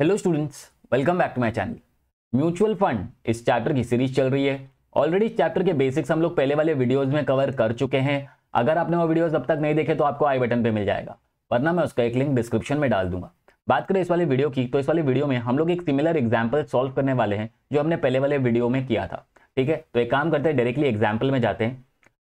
hello students welcome back to my channel mutual fund इस chapter की series चल रही है ऑलरेडी इस चैप्टर के बेसिक्स हम लोग पहले वाले वीडियोस में कवर कर चुके हैं अगर आपने वो वीडियोस अब तक नहीं देखे तो आपको आई बटन पे मिल जाएगा वरना मैं उसका एक लिंक डिस्क्रिप्शन में डाल दूंगा बात करें इस वाले वीडियो की तो इस वाले वीडियो में हम लोग एक सिमिलर एग्जाम्पल सॉल्व करने वाले हैं जो हमने पहले वाले वीडियो में किया था ठीक है तो एक काम करते हैं डायरेक्टली एग्जाम्पल में जाते हैं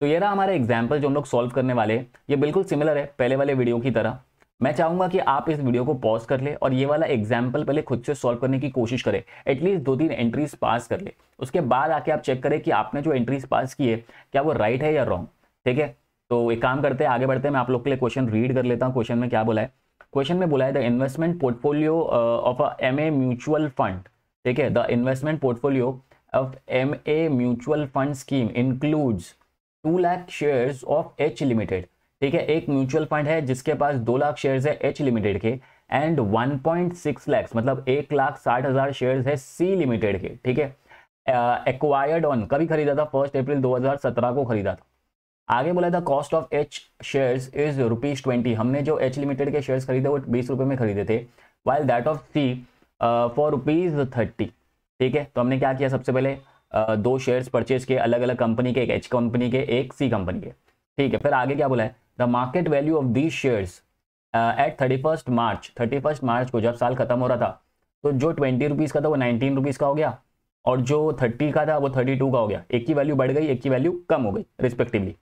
तो ये रहा हमारा एग्जाम्पल जो हम लोग सॉल्व करने वाले हैं ये बिल्कुल सिमिलर है पहले वाले वीडियो की तरह मैं चाहूंगा कि आप इस वीडियो को पॉज कर ले और ये वाला एग्जाम्पल पहले खुद से सॉल्व करने की कोशिश करें एटलीस्ट दो तीन एंट्रीज पास कर ले उसके बाद आके आप चेक करें कि आपने जो एंट्रीज पास किए क्या वो राइट है या रॉन्ग ठीक है तो एक काम करते हैं आगे बढ़ते हैं मैं आप लोग के लिए क्वेश्चन रीड कर लेता हूँ क्वेश्चन में क्या बोला है क्वेश्चन में बोला है the investment portfolio of M A mutual fund ठीक है the investment portfolio of M A mutual fund scheme includes two lakh shares of H limited ठीक है एक म्यूचुअल फंड है जिसके पास दो लाख शेयर्स है एच लिमिटेड के एंड 1.6 लैक्स मतलब एक लाख साठ हज़ार शेयर्स है सी लिमिटेड के ठीक है एक्वायर्ड ऑन कभी खरीदा था फर्स्ट अप्रैल 2017 को खरीदा था आगे बोला था cost of H shares is rupees twenty हमने जो एच लिमिटेड के शेयर्स खरीदे वो बीस रुपए में खरीदे थे while that of C for rupees thirty ठीक है तो हमने क्या किया सबसे पहले uh, दो शेयर्स परचेज किए अलग अलग कंपनी के एक एच कंपनी के एक सी कंपनी के ठीक है फिर आगे क्या बोला है the market value of these shares at thirty first March thirty first March को जब साल खत्म हो रहा था तो जो ट्वेंटी रुपीज़ का था वो नाइनटीन रुपीज़ का हो गया और जो थर्टी का था वो थर्टी टू का हो गया एक की वैल्यू बढ़ गई एक की वैल्यू कम हो गई रिस्पेक्टिवली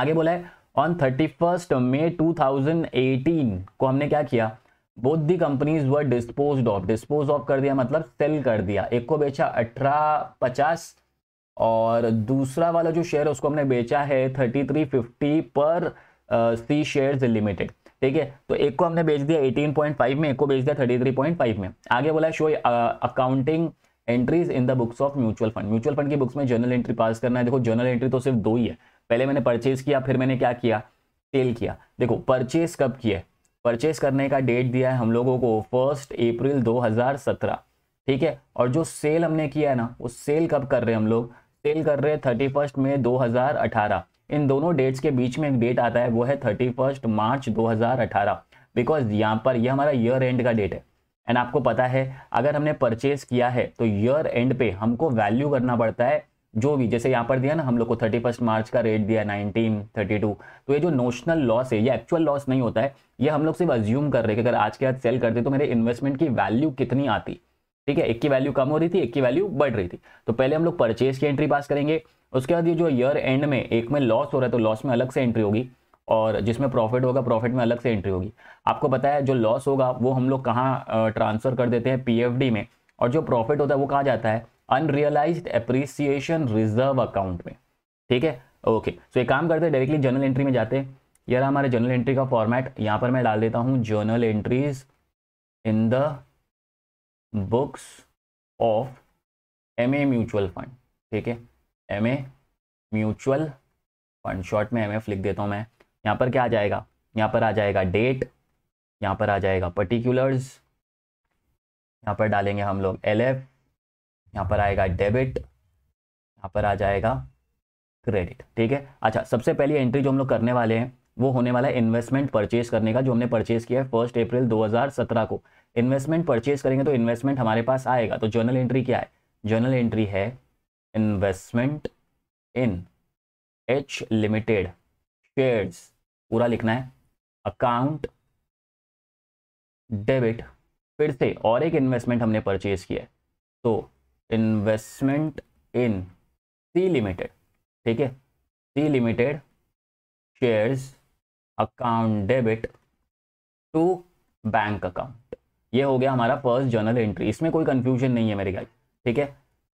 आगे बोला है on thirty first May two thousand eighteen को हमने क्या किया both the companies were dispose of dispose of कर दिया मतलब सेल कर दिया एक को बेचा अठारह पचास और दूसरा वाला जो शेयर है उसको हमने बेचा है थर्टी थ्री फिफ्टी पर सी शेयर्स लिमिटेड ठीक है तो एक को हमने बेच दिया 18.5 में एक को बेच दिया 33.5 में आगे बोला show accounting entries in the books of mutual fund mutual fund की बुक्स में जर्नल एंट्री पास करना है देखो जर्नल एंट्री तो सिर्फ दो ही है पहले मैंने परचेज किया फिर मैंने क्या किया सेल किया देखो परचेज कब किया है परचेज करने का डेट दिया है हम लोगों को फर्स्ट अप्रैल 2017 ठीक है और जो सेल हमने किया है ना वो सेल कब कर रहे हैं हम लोग सेल कर रहे थर्टी फर्स्ट में 2018 इन दोनों डेट्स के बीच में एक डेट आता है वो है थर्टी फर्स्ट मार्च 2018 बिकॉज यहाँ पर यह हमारा ईयर एंड का डेट है एंड आपको पता है अगर हमने परचेज किया है तो ईयर एंड पे हमको वैल्यू करना पड़ता है जो भी जैसे यहाँ पर दिया ना हम लोग को थर्टी फर्स्ट मार्च का रेट दिया नाइनटीन थर्टी टू तो ये जो नोशनल लॉस है ये एक्चुअल लॉस नहीं होता है ये हम लोग सिर्फ अज्यूम कर रहे हैं कि अगर आज के आज सेल करते तो मेरे इन्वेस्टमेंट की वैल्यू कितनी आती ठीक है एक की वैल्यू कम हो रही थी एक की वैल्यू बढ़ रही थी तो पहले हम लोग परचेज की एंट्री पास करेंगे उसके बाद ये जो ईयर एंड में एक में लॉस हो रहा है तो लॉस में अलग से एंट्री होगी और जिसमें प्रॉफिट होगा प्रॉफिट में अलग से एंट्री होगी आपको पता है जो लॉस होगा वो हम लोग कहाँ ट्रांसफर कर देते हैं पी में और जो प्रॉफिट होता है वो कहाँ जाता है अनरियलाइज अप्रिसिएशन रिजर्व अकाउंट में ठीक है ओके सो तो एक काम करते हैं डायरेक्टली जर्नल एंट्री में जाते हैं यार हमारे जर्नल एंट्री का फॉर्मेट यहाँ पर मैं डाल देता हूँ journal entries in the books of M A mutual fund ठीक है M A mutual fund short में एम एफ लिख देता हूँ मैं यहाँ पर क्या आ जाएगा यहाँ पर आ जाएगा डेट यहाँ पर आ जाएगा पर्टिकुलर्स यहाँ पर डालेंगे हम लोग एल एफ यहाँ पर आएगा डेबिट यहाँ पर आ जाएगा क्रेडिट ठीक है अच्छा सबसे पहली एंट्री जो हम लोग करने वाले हैं वो होने वाला है इन्वेस्टमेंट परचेज करने का जो हमने परचेज किया है फर्स्ट अप्रैल 2017 को इन्वेस्टमेंट परचेज करेंगे तो इन्वेस्टमेंट हमारे पास आएगा तो जर्नल एंट्री क्या है जर्नल एंट्री है investment in H limited shares पूरा लिखना है अकाउंट डेबिट फिर से और एक इन्वेस्टमेंट हमने परचेज किया है तो इन्वेस्टमेंट इन सी लिमिटेड ठीक है C limited shares account debit to bank account ये हो गया हमारा फर्स्ट जर्नल एंट्री इसमें कोई कंफ्यूजन नहीं है मेरे गाइस ठीक है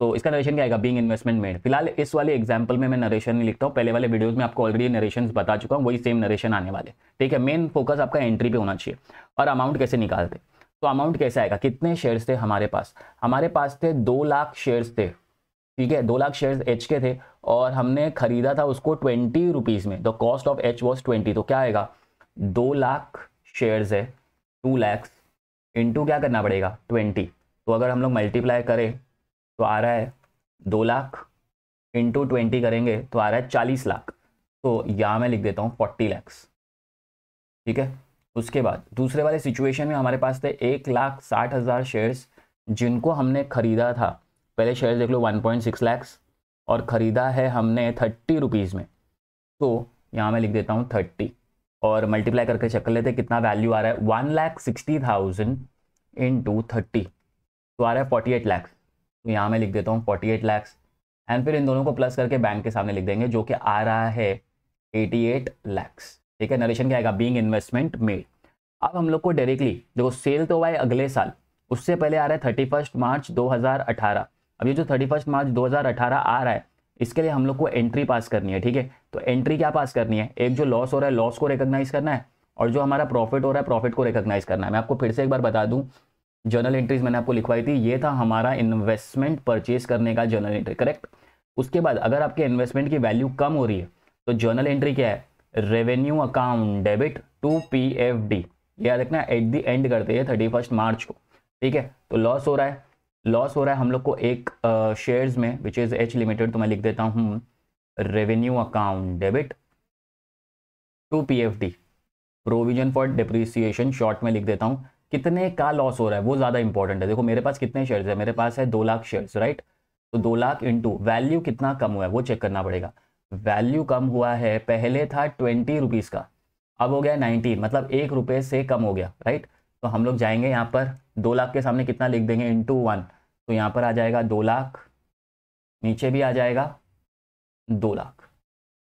तो इसका नरेशन क्या आएगा बींग इन्वेस्टमेंट मेड फिलहाल इस वाले एग्जाम्पल में मैं नरेशन नहीं लिखता हूँ पहले वाले वीडियोज में आपको ऑलरेडी नरेशन बता चुका हूँ वही सेम नरेशन आने वाले ठीक है मेन फोकस आपका एंट्री पे होना चाहिए और अमाउंट कैसे निकालते तो अमाउंट कैसे आएगा कितने शेयर्स थे हमारे पास हमारे पास थे दो लाख शेयर्स थे ठीक है दो लाख शेयर्स एच के थे और हमने खरीदा था उसको ट्वेंटी रुपीज़ में the cost of H was twenty तो क्या आएगा दो लाख शेयर्स है टू लैक्स इंटू क्या करना पड़ेगा ट्वेंटी तो अगर हम लोग मल्टीप्लाई करें तो आ रहा है दो लाख इंटू ट्वेंटी करेंगे तो आ रहा है चालीस लाख तो यहाँ मैं लिख देता हूँ फोर्टी लैक्स ठीक है उसके बाद दूसरे वाले सिचुएशन में हमारे पास थे एक लाख साठ हज़ार शेयर्स जिनको हमने ख़रीदा था पहले शेयर देख लो 1.6 लैक्स और ख़रीदा है हमने थर्टी रुपीज़ में तो यहाँ मैं लिख देता हूँ थर्टी और मल्टीप्लाई करके चेक कर लेते कितना वैल्यू आ रहा है one lakh sixty thousand into thirty तो आ रहा है फोर्टी एट लैक्स तो यहाँ मैं लिख देता हूँ फोर्टी एट लैक्स एंड फिर इन दोनों को प्लस करके बैंक के सामने लिख देंगे जो कि आ रहा है एटी एट लैक्स ठीक है नरेशन क्या आएगा बींग इन्वेस्टमेंट मेड अब हम लोग को डायरेक्टली देखो सेल तो हुआ है अगले साल उससे पहले आ रहा है थर्टी फर्स्ट मार्च दो हज़ार अठारह अब ये जो थर्टी फर्स्ट मार्च अठारह आ रहा है इसके लिए हम लोग को एंट्री पास करनी है ठीक है तो एंट्री क्या पास करनी है एक जो लॉस हो रहा है लॉस को रिकोगनाइज करना है और जो हमारा प्रॉफिट हो रहा है प्रॉफिट को रिकोगनाइज करना है मैं आपको फिर से एक बार बता दूं जर्नल एंट्रीज मैंने आपको लिखवाई थी ये था हमारा इन्वेस्टमेंट परचेज करने का जर्नल एंट्री करेक्ट उसके बाद अगर आपके इन्वेस्टमेंट की वैल्यू कम हो रही है तो जर्नल एंट्री क्या है revenue account debit to P F D याद रखना एट दी एंड करते हैं थर्टी फर्स्ट मार्च को ठीक है तो लॉस हो रहा है लॉस हो रहा है हम लोग को एक शेयर्स में विच इज़ एच लिमिटेड तो मैं लिख देता हूँ revenue account debit to P F D provision for depreciation short में लिख देता हूँ कितने का लॉस हो रहा है वो ज़्यादा इंपॉर्टेंट है देखो मेरे पास कितने शेयर्स है मेरे पास है दो लाख शेयर्स राइट तो दो लाख इंटू वैल्यू कितना कम हुआ है वो चेक करना पड़ेगा वैल्यू कम हुआ है पहले था ट्वेंटी रुपीज़ का अब हो गया नाइनटीन मतलब एक रुपये से कम हो गया राइट तो हम लोग जाएंगे यहाँ पर दो लाख के सामने कितना लिख देंगे इन टू वन तो यहाँ पर आ जाएगा दो लाख नीचे भी आ जाएगा दो लाख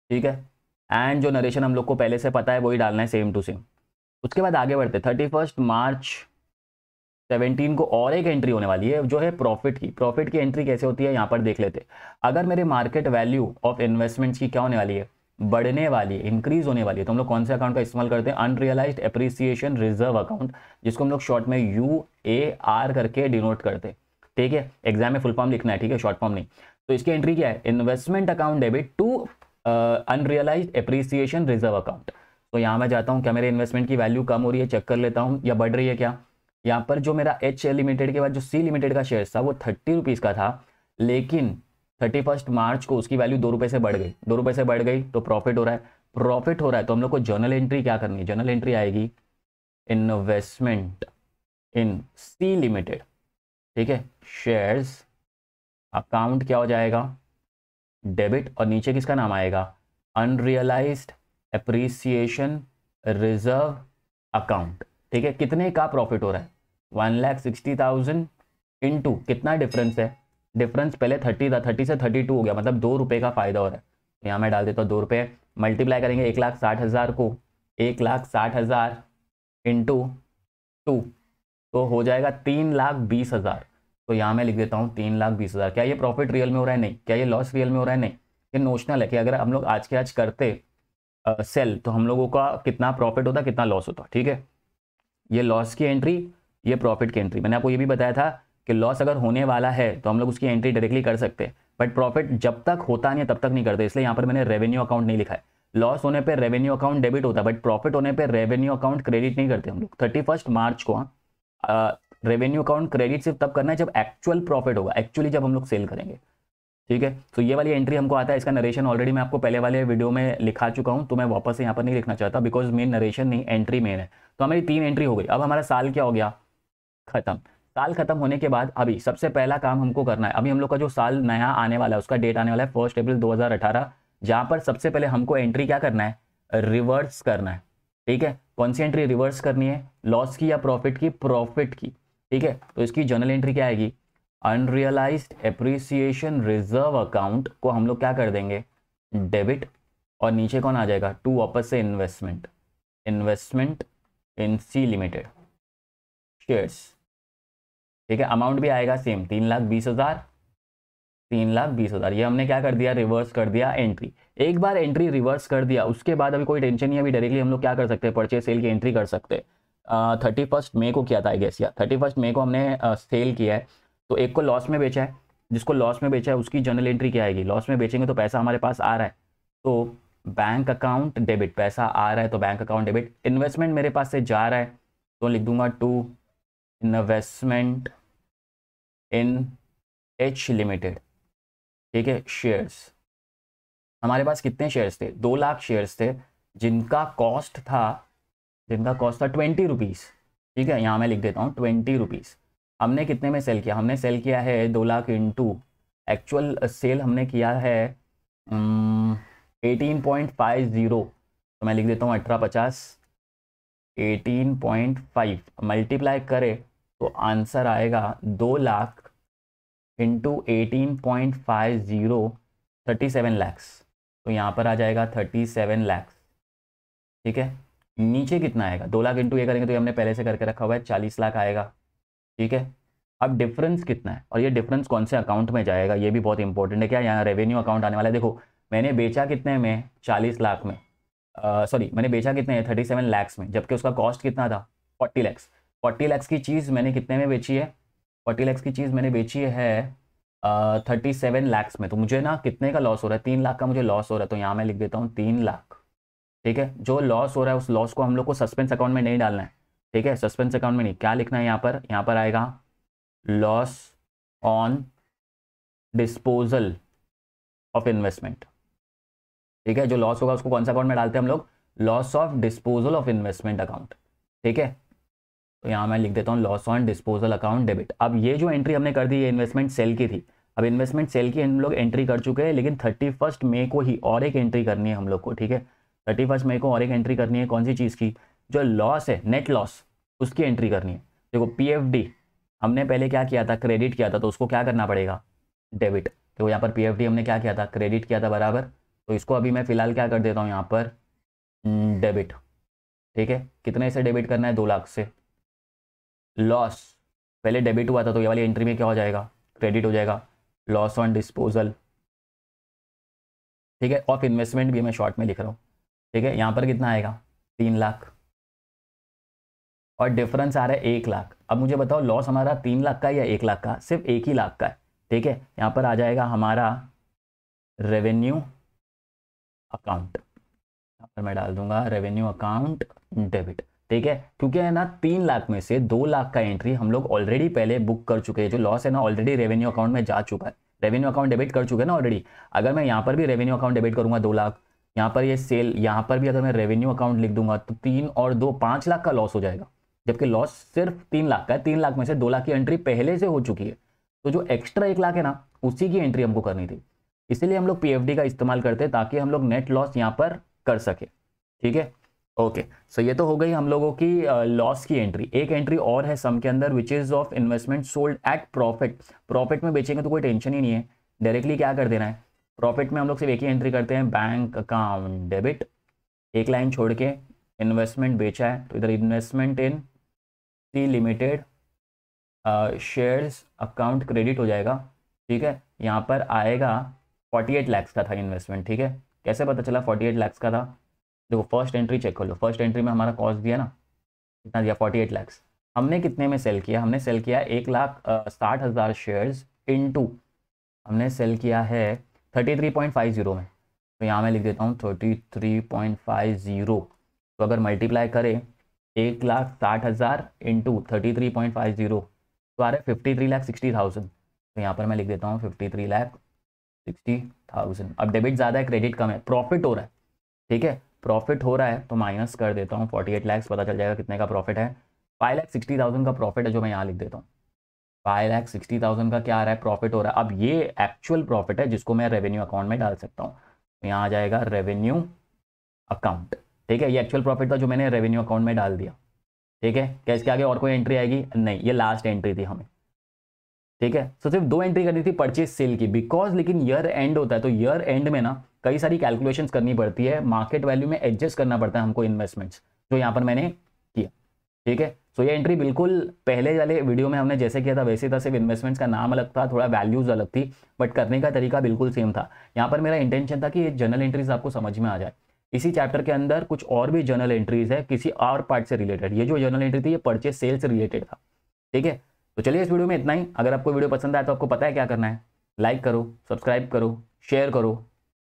ठीक है एंड जो नरेशन हम लोग को पहले से पता है वही डालना है सेम टू सेम उसके बाद आगे बढ़ते थर्टी फर्स्ट मार्च सेवनटीन को और एक एंट्री होने वाली है जो है प्रॉफिट की प्रॉफिट की एंट्री कैसे होती है यहाँ पर देख लेते अगर मेरे मार्केट वैल्यू ऑफ इन्वेस्टमेंट्स की क्या होने वाली है बढ़ने वाली है इंक्रीज होने वाली है तो हम लोग कौन से अकाउंट का इस्तेमाल करते हैं अनरियलाइज अप्रिसिएशन रिजर्व अकाउंट जिसको हम लोग शॉर्ट में यू ए आर करके डिनोट करते हैं ठीक है एग्जाम में फुल फॉर्म लिखना है ठीक है शॉर्ट फॉर्म नहीं तो इसकी एंट्री क्या है investment account debit to unrealise appreciation reserve account तो यहाँ मैं जाता हूँ क्या मेरे इन्वेस्टमेंट की वैल्यू कम हो रही है चेक कर लेता हूँ या बढ़ रही है क्या यहाँ पर जो मेरा एच लिमिटेड के बाद जो सी लिमिटेड का शेयर था वो थर्टी रुपीज़ का था लेकिन थर्टी फर्स्ट मार्च को उसकी वैल्यू दो रुपए से बढ़ गई दो रुपए से बढ़ गई तो प्रॉफिट हो रहा है प्रॉफिट हो रहा है तो हम लोग को जर्नल एंट्री क्या करनी है जर्नल एंट्री आएगी इन्वेस्टमेंट इन सी लिमिटेड ठीक है शेयर्स अकाउंट क्या हो जाएगा डेबिट और नीचे किसका नाम आएगा अनरियलाइज अप्रिसिएशन रिजर्व अकाउंट ठीक है कितने का प्रॉफिट हो रहा है one lakh sixty thousand into कितना डिफरेंस है डिफरेंस पहले थर्टी था थर्टी से थर्टी टू हो गया मतलब दो रुपये का फ़ायदा हो रहा है तो यहाँ मैं डाल देता हूँ दो रुपये मल्टीप्लाई करेंगे एक लाख साठ हज़ार को एक लाख साठ हज़ार इंटू टू तो हो जाएगा तीन लाख बीस हज़ार तो यहाँ मैं लिख देता हूँ तीन लाख बीस हज़ार क्या ये प्रॉफिट रियल में हो रहा है नहीं क्या ये लॉस रियल में हो रहा है नहीं ये नोशनल है कि अगर हम लोग आज के आज करते सेल तो हम लोगों का कितना प्रॉफिट होता कितना लॉस होता ठीक है ये लॉस की एंट्री ये प्रॉफिट की एंट्री मैंने आपको ये भी बताया था कि लॉस अगर होने वाला है तो हम लोग उसकी एंट्री डायरेक्टली कर सकते हैं बट प्रॉफिट जब तक होता नहीं है तब तक नहीं करते इसलिए यहाँ पर मैंने रेवेन्यू अकाउंट नहीं लिखा है लॉस होने पर रेवेन्यू अकाउंट डेबिट होता है बट प्रॉफिट होने पर रेवेन्यू अकाउंट क्रेडिट नहीं करते हम लोग थर्टी फर्स्ट मार्च को रेवेन्यू अकाउंट क्रेडिट सिर्फ तब करना है जब एक्चुअल प्रॉफिट होगा एक्चुअली जब हम लोग सेल करेंगे ठीक है तो ये वाली एंट्री हमको आता है इसका नरेशन ऑलरेडी मैं आपको पहले वाले वीडियो में लिखा चुका हूं तो मैं वापस यहाँ पर नहीं लिखना चाहता बिकॉज मेन नरेशन नहीं एंट्री मेन है तो हमारी तीन एंट्री हो गई अब हमारा साल क्या हो गया खत्म साल खत्म होने के बाद अभी सबसे पहला काम हमको करना है अभी हम लोग का जो साल नया आने वाला है उसका डेट आने वाला है फर्स्ट अप्रैल 2018 जहां पर सबसे पहले हमको एंट्री क्या करना है रिवर्स करना है ठीक है कौन सी एंट्री रिवर्स करनी है लॉस की या प्रॉफिट की प्रॉफिट की ठीक है तो इसकी जर्नल एंट्री क्या आएगी अनरियलाइज एप्रिसिएशन रिजर्व अकाउंट को हम लोग क्या कर देंगे डेबिट और नीचे कौन आ जाएगा टू वापस से investment investment in C limited shares ठीक है अमाउंट भी आएगा सेम तीन लाख बीस हज़ार तीन लाख बीस हज़ार ये हमने क्या कर दिया रिवर्स कर दिया एंट्री एक बार एंट्री रिवर्स कर दिया उसके बाद अभी कोई टेंशन नहीं अभी डायरेक्टली हम लोग क्या कर सकते हैं परचेज सेल की एंट्री कर सकते हैं थर्टी फर्स्ट मे को किया था आई या थर्टी फर्स्ट मे को हमने सेल uh, किया है तो एक को लॉस में बेचा है जिसको लॉस में बेचा है उसकी जनरल एंट्री क्या आएगी लॉस में बेचेंगे तो पैसा हमारे पास आ रहा है तो बैंक अकाउंट डेबिट पैसा आ रहा है तो बैंक अकाउंट डेबिट इन्वेस्टमेंट मेरे पास से जा रहा है तो लिख दूंगा to investment in H limited ठीक है शेयर्स हमारे पास कितने शेयर्स थे दो लाख शेयर्स थे जिनका कॉस्ट था जिनका कॉस्ट था ट्वेंटी रुपीज़ ठीक है यहाँ मैं लिख देता हूँ ट्वेंटी रुपीज़ हमने कितने में सेल किया हमने सेल किया है दो लाख इन एक्चुअल सेल हमने किया है एटीन पॉइंट फाइव ज़ीरो तो मैं लिख देता हूँ अठारह पचास एटीन पॉइंट फाइव मल्टीप्लाई करें तो आंसर आएगा दो lakh into eighteen point five zero thirty seven lakhs तो यहाँ पर आ जाएगा थर्टी सेवन लैक्स ठीक है नीचे कितना आएगा दो लाख इंटू ये करेंगे तो ये हमने पहले से करके रखा हुआ है चालीस लाख आएगा ठीक है अब डिफरेंस कितना है और ये डिफरेंस कौन से अकाउंट में जाएगा ये भी बहुत इंपॉर्टेंट है क्या यहाँ रेवेन्यू अकाउंट आने वाला है देखो मैंने बेचा कितने में चालीस लाख में सॉरी मैंने बेचा कितने थर्टी सेवन लैक्स में जबकि उसका कॉस्ट कितना था फोर्टी लैक्स फोर्टी लैक्स की चीज़ मैंने कितने में बेची है फोर्टी लैक्स की चीज़ मैंने बेची है थर्टी सेवन लैक्स में तो मुझे ना कितने का लॉस हो रहा है तीन लाख का मुझे लॉस हो रहा है तो यहाँ मैं लिख देता हूँ तीन लाख ठीक है जो लॉस हो रहा है उस लॉस को हम लोग को सस्पेंस अकाउंट में नहीं डालना है ठीक है सस्पेंस अकाउंट में नहीं क्या लिखना है यहाँ पर यहाँ पर आएगा loss on disposal of investment ठीक है जो लॉस होगा उसको कौन सा अकाउंट में डालते हैं हम लोग loss of disposal of investment account ठीक है तो यहाँ मैं लिख देता हूँ loss on disposal account debit अब ये जो एंट्री हमने कर दी ये इन्वेस्टमेंट सेल की थी अब इन्वेस्टमेंट सेल की हम लोग एंट्री कर चुके हैं लेकिन थर्टी फर्स्ट मई को ही और एक एंट्री करनी है हम लोग को ठीक है थर्टी फर्स्ट मई को और एक एंट्री करनी है कौन सी चीज़ की जो लॉस है नेट लॉस उसकी एंट्री करनी है देखो पी हमने पहले क्या किया था क्रेडिट किया था तो उसको क्या करना पड़ेगा डेबिट देखो यहाँ पर पी हमने क्या किया था क्रेडिट किया था बराबर तो इसको अभी मैं फ़िलहाल क्या कर देता हूँ यहाँ पर डेबिट hmm, ठीक है कितने से डेबिट करना है दो लाख से लॉस पहले डेबिट हुआ था तो ये वाली एंट्री में क्या हो जाएगा क्रेडिट हो जाएगा लॉस ऑन डिस्पोजल ठीक है ऑफ इन्वेस्टमेंट भी मैं शॉर्ट में लिख रहा हूँ ठीक है यहाँ पर कितना आएगा तीन लाख और डिफरेंस आ रहा है एक लाख अब मुझे बताओ लॉस हमारा तीन लाख का या एक लाख का सिर्फ एक ही लाख का है ठीक है यहाँ पर आ जाएगा हमारा रेवेन्यू अकाउंट यहाँ पर मैं डाल दूंगा रेवेन्यू अकाउंट डेबिट ठीक है क्योंकि है ना तीन लाख में से दो लाख का एंट्री हम लोग ऑलरेडी पहले बुक कर चुके हैं जो लॉस है ना ऑलरेडी रेवेन्यू अकाउंट में जा चुका है रेवेन्यू अकाउंट डेबिट कर चुके हैं ना ऑलरेडी अगर मैं यहाँ पर भी रेवेन्यू अकाउंट डेबिट करूंगा दो लाख यहाँ पर ये सेल यहाँ पर भी अगर मैं रेवेन्यू अकाउंट लिख दूंगा तो तीन और दो पाँच लाख का लॉस हो जाएगा जबकि लॉस सिर्फ तीन लाख का है तीन लाख में से दो लाख की एंट्री पहले से हो चुकी है तो जो एक्स्ट्रा एक लाख है ना उसी की एंट्री हमको करनी थी इसीलिए हम लोग पीएफडी का इस्तेमाल करते हैं ताकि हम लोग नेट लॉस यहाँ पर कर सके ठीक है ओके सो ये तो हो गई हम लोगों की लॉस uh, की एंट्री एक एंट्री और है सम के अंदर which is of investment sold at profit profit में बेचेंगे तो कोई टेंशन ही नहीं है डायरेक्टली क्या कर देना है प्रॉफिट में हम लोग सिर्फ एक ही एंट्री करते हैं बैंक अकाउंट डेबिट एक लाइन छोड़ के इन्वेस्टमेंट बेचा है तो इधर investment in C limited shares account credit हो जाएगा ठीक है यहाँ पर आएगा 48 लाख का था इन्वेस्टमेंट ठीक है कैसे पता चला 48 लाख का था देखो फर्स्ट एंट्री चेक कर लो फर्स्ट एंट्री में हमारा कॉस्ट दिया ना कितना दिया फोर्टी एट हमने कितने में सेल किया हमने सेल किया एक लाख साठ हज़ार शेयर्स इन टू हमने सेल किया है thirty three point five zero में तो यहाँ मैं लिख देता हूँ thirty three point five zero तो अगर मल्टीप्लाई करें एक लाख साठ हज़ार into thirty three point five zero तो आ रहा है fifty three lakh sixty thousand तो यहाँ पर मैं लिख देता हूँ fifty three lakh sixty thousand अब डेबिट ज़्यादा है क्रेडिट कम है प्रॉफिट हो रहा है ठीक है प्रॉफिट हो रहा है तो माइनस कर देता हूँ फोर्टी एट लैक्स पता चल जाएगा कितने का प्रॉफिट है फाइव लैख सिक्सटी थाउजेंड का प्रॉफिट है जो मैं यहाँ लिख देता हूँ फाइव लैख सिक्सटी थाउजेंड का क्या आ रहा है प्रॉफिट हो रहा है अब ये एक्चुअल प्रॉफिट है जिसको मैं रेवेन्यू अकाउंट में डाल सकता हूँ तो यहाँ आ जाएगा रेवेन्यू अकाउंट ठीक है ये एक्चुअल प्रॉफिट था जो मैंने रेवेन्यू अकाउंट में डाल दिया ठीक है क्या इसके आगे और कोई एंट्री आएगी नहीं ये लास्ट एंट्री थी हमें ठीक है सो सिर्फ दो एंट्री करनी थी परचेज सेल की बिकॉज लेकिन ईयर एंड होता है तो ईयर एंड में ना कई सारी कैलकुलेशंस करनी पड़ती है मार्केट वैल्यू में एडजस्ट करना पड़ता है हमको इन्वेस्टमेंट्स जो यहाँ पर मैंने किया ठीक है सो ये एंट्री बिल्कुल पहले वाले वीडियो में हमने जैसे किया था वैसे था सिर्फ इन्वेस्टमेंट्स का नाम अलग था थोड़ा वैल्यूज अलग थी बट करने का तरीका बिल्कुल सेम था यहाँ पर मेरा इंटेंशन था कि ये जर्नल एंट्रीज आपको समझ में आ जाए इसी चैप्टर के अंदर कुछ और भी जर्नल एंट्रीज है किसी और पार्ट से रिलेटेड ये जो जर्नल एंट्री थी ये परचेज सेल से रिलेटेड था ठीक है तो चलिए इस वीडियो में इतना ही अगर आपको वीडियो पसंद आए तो आपको पता है क्या करना है लाइक करो सब्सक्राइब करो शेयर करो